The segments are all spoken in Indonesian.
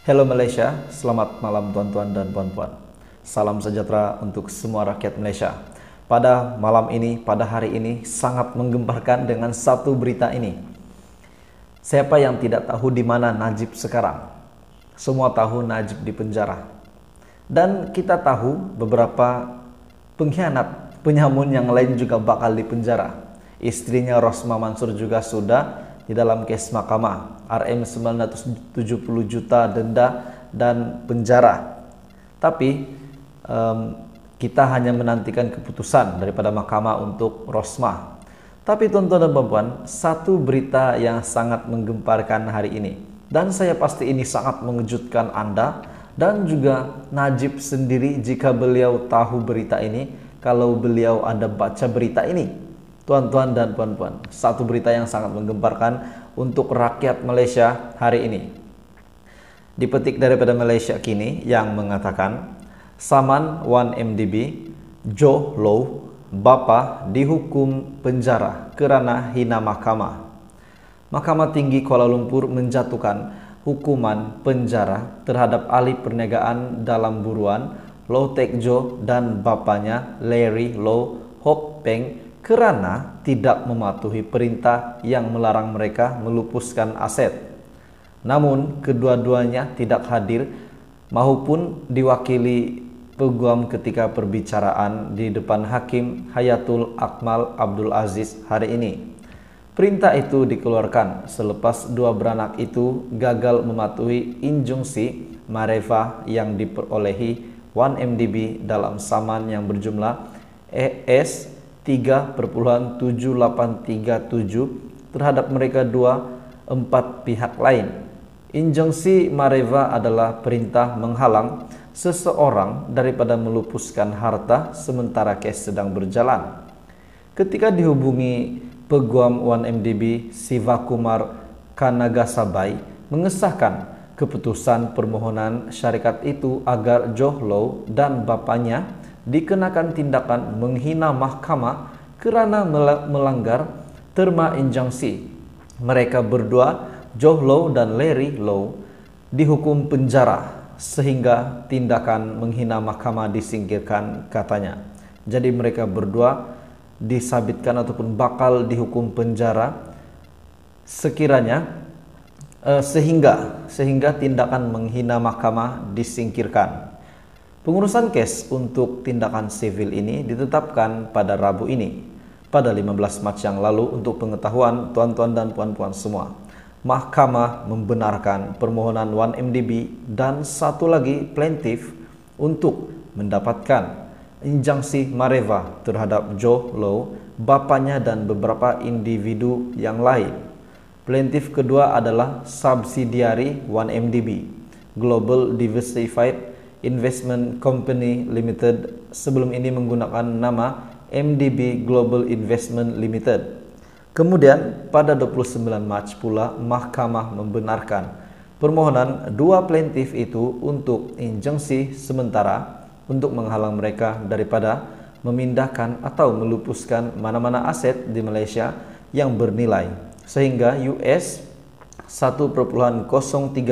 Hello Malaysia, selamat malam tuan-tuan dan puan-puan. Salam sejahtera untuk semua rakyat Malaysia. Pada malam ini, pada hari ini sangat menggemparkan dengan satu berita ini. Siapa yang tidak tahu di mana Najib sekarang? Semua tahu Najib di penjara. Dan kita tahu beberapa pengkhianat, penyamun yang lain juga bakal di penjara. Istrinya Rosma Mansur juga sudah di dalam kes mahkamah RM 970 juta denda dan penjara. Tapi um, kita hanya menantikan keputusan daripada mahkamah untuk Rosmah. Tapi tuan-tuan dan perempuan, satu berita yang sangat menggemparkan hari ini. Dan saya pasti ini sangat mengejutkan Anda dan juga Najib sendiri jika beliau tahu berita ini kalau beliau ada baca berita ini. Tuan-tuan dan puan-puan, satu berita yang sangat menggemparkan untuk rakyat Malaysia hari ini. Dipetik daripada Malaysia kini yang mengatakan, Saman 1MDB, Joe Low, Bapa dihukum penjara kerana hina mahkamah. Mahkamah Tinggi Kuala Lumpur menjatuhkan hukuman penjara terhadap ahli perniagaan dalam buruan Low Tek Joe dan bapanya Larry Low Hok Peng kerana tidak mematuhi perintah yang melarang mereka melupuskan aset. Namun, kedua-duanya tidak hadir maupun diwakili peguam ketika perbicaraan di depan hakim Hayatul Akmal Abdul Aziz hari ini. Perintah itu dikeluarkan selepas dua beranak itu gagal mematuhi injungsi Mareva yang diperolehi 1MDB dalam saman yang berjumlah ES 3,7837 terhadap mereka dua empat pihak lain. Injungsi mareva adalah perintah menghalang seseorang daripada melupuskan harta sementara kes sedang berjalan. Ketika dihubungi Peguam 1MDB Siva Sivakumar Kanagasabai mengesahkan keputusan permohonan syarikat itu agar Johlow dan bapaknya dikenakan tindakan menghina mahkamah kerana melanggar terma injunksi. Mereka berdua, Joe Low dan Larry Low, dihukum penjara sehingga tindakan menghina mahkamah disingkirkan katanya. Jadi mereka berdua disabitkan ataupun bakal dihukum penjara sekiranya uh, sehingga sehingga tindakan menghina mahkamah disingkirkan. Pengurusan case untuk tindakan sivil ini ditetapkan pada Rabu ini, pada 15 Mac yang lalu untuk pengetahuan tuan-tuan dan puan-puan semua. Mahkamah membenarkan permohonan 1MDB dan satu lagi plaintiff untuk mendapatkan injangsi Mareva terhadap Joe Low, bapaknya dan beberapa individu yang lain. Plaintiff kedua adalah subsidiary 1MDB, Global Diversified Investment Company Limited sebelum ini menggunakan nama MDB Global Investment Limited. Kemudian pada 29 Mac pula mahkamah membenarkan permohonan dua plaintif itu untuk injungsi sementara untuk menghalang mereka daripada memindahkan atau melupuskan mana-mana aset di Malaysia yang bernilai sehingga US 1,03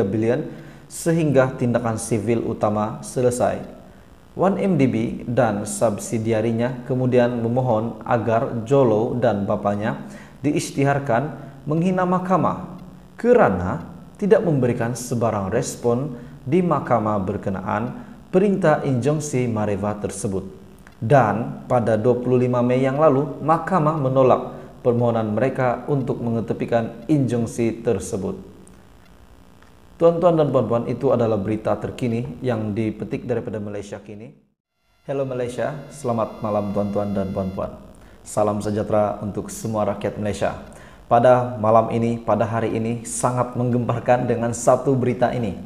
bilion sehingga tindakan sivil utama selesai. 1MDB dan subsidiarinya kemudian memohon agar Jolo dan bapaknya diistiharkan menghina mahkamah kerana tidak memberikan sebarang respon di mahkamah berkenaan perintah injungsi Mareva tersebut. Dan pada 25 Mei yang lalu, mahkamah menolak permohonan mereka untuk mengetepikan injungsi tersebut. Tuan-tuan dan puan-puan, itu adalah berita terkini yang dipetik daripada Malaysia kini. Hello Malaysia, selamat malam tuan-tuan dan puan-puan. Salam sejahtera untuk semua rakyat Malaysia. Pada malam ini, pada hari ini, sangat menggemparkan dengan satu berita ini.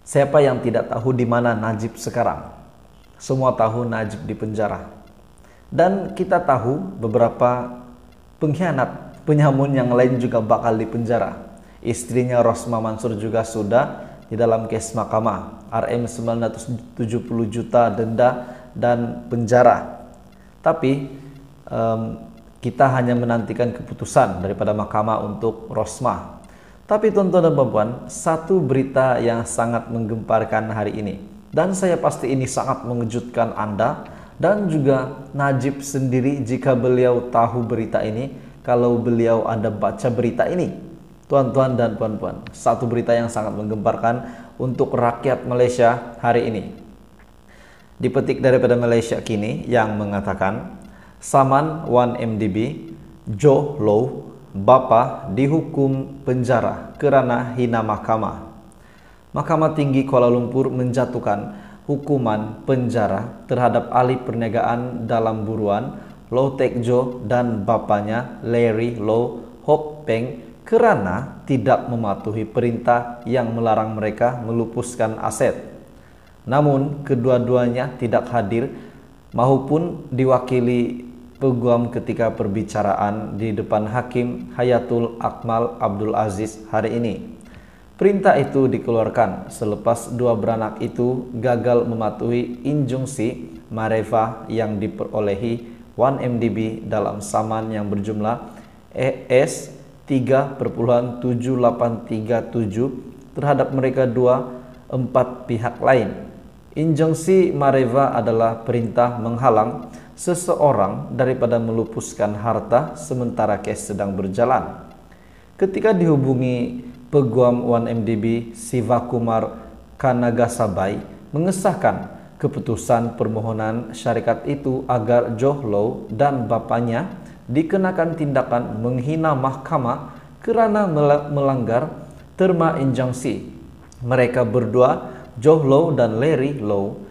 Siapa yang tidak tahu di mana Najib sekarang? Semua tahu Najib di penjara. Dan kita tahu beberapa pengkhianat, penyamun yang lain juga bakal di penjara Istrinya Rosma Mansur juga sudah di dalam kes mahkamah RM 970 juta denda dan penjara. Tapi um, kita hanya menantikan keputusan daripada mahkamah untuk Rosma. Tapi tuan-tuan dan perempuan, satu berita yang sangat menggemparkan hari ini. Dan saya pasti ini sangat mengejutkan Anda dan juga Najib sendiri jika beliau tahu berita ini, kalau beliau ada baca berita ini. Tuan-tuan dan puan-puan, satu berita yang sangat menggemparkan untuk rakyat Malaysia hari ini. Dipetik daripada Malaysia kini yang mengatakan, Saman 1MDB, Joe Low, Bapa dihukum penjara kerana hina mahkamah. Mahkamah Tinggi Kuala Lumpur menjatuhkan hukuman penjara terhadap ahli perniagaan dalam buruan Low Tek Joe dan bapanya Larry Low Hope Peng kerana tidak mematuhi perintah yang melarang mereka melupuskan aset. Namun, kedua-duanya tidak hadir maupun diwakili peguam ketika perbicaraan di depan hakim Hayatul Akmal Abdul Aziz hari ini. Perintah itu dikeluarkan selepas dua beranak itu gagal mematuhi injungsi Mareva yang diperolehi 1MDB dalam saman yang berjumlah ES 3,7837 terhadap mereka dua empat pihak lain. Injunksi mareva adalah perintah menghalang seseorang daripada melupuskan harta sementara kes sedang berjalan. Ketika dihubungi Peguam 1MDB Siva Sivakumar Kanagasabai mengesahkan keputusan permohonan syarikat itu agar Johlow dan bapaknya dikenakan tindakan menghina mahkamah kerana melanggar terma injangsi. Mereka berdua, Joe Low dan Larry Low,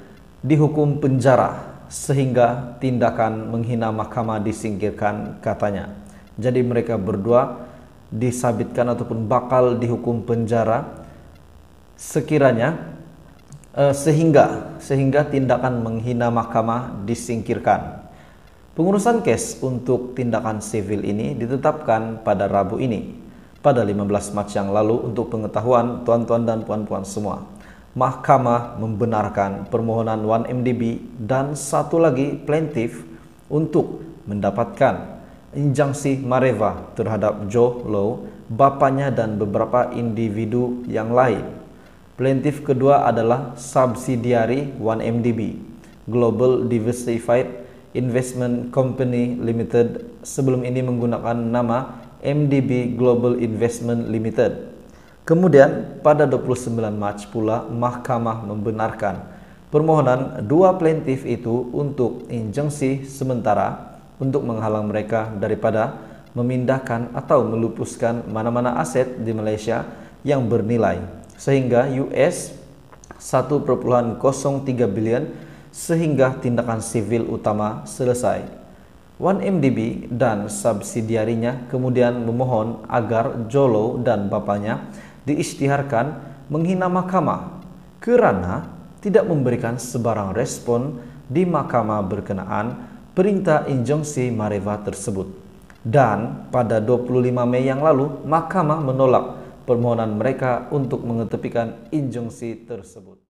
dihukum penjara sehingga tindakan menghina mahkamah disingkirkan katanya. Jadi mereka berdua disabitkan ataupun bakal dihukum penjara sekiranya eh, sehingga sehingga tindakan menghina mahkamah disingkirkan. Pengurusan kes untuk tindakan sivil ini ditetapkan pada Rabu ini, pada 15 Mac yang lalu untuk pengetahuan tuan-tuan dan puan-puan semua. Mahkamah membenarkan permohonan 1MDB dan satu lagi plaintiff untuk mendapatkan injangsi Mareva terhadap Joe Low, bapaknya dan beberapa individu yang lain. Plaintiff kedua adalah subsidiary 1MDB, Global Diversified Investment Company Limited sebelum ini menggunakan nama MDB Global Investment Limited. Kemudian pada 29 Mac pula mahkamah membenarkan permohonan dua plaintif itu untuk injungsi sementara untuk menghalang mereka daripada memindahkan atau melupuskan mana-mana aset di Malaysia yang bernilai sehingga US 1,03 bilion sehingga tindakan sivil utama selesai. 1MDB dan subsidiarinya kemudian memohon agar Jolo dan bapaknya diistiharkan menghina mahkamah kerana tidak memberikan sebarang respon di mahkamah berkenaan perintah injungsi Mareva tersebut. Dan pada 25 Mei yang lalu, mahkamah menolak permohonan mereka untuk mengetepikan injungsi tersebut.